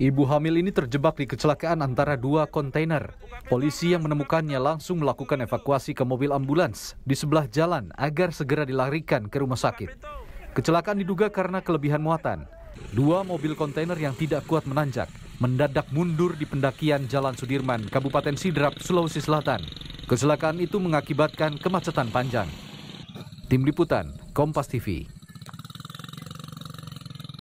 Ibu hamil ini terjebak di kecelakaan antara dua kontainer. Polisi yang menemukannya langsung melakukan evakuasi ke mobil ambulans di sebelah jalan agar segera dilarikan ke rumah sakit. Kecelakaan diduga karena kelebihan muatan. Dua mobil kontainer yang tidak kuat menanjak mendadak mundur di pendakian Jalan Sudirman, Kabupaten Sidrap, Sulawesi Selatan. Kecelakaan itu mengakibatkan kemacetan panjang. Tim Liputan, Kompas TV.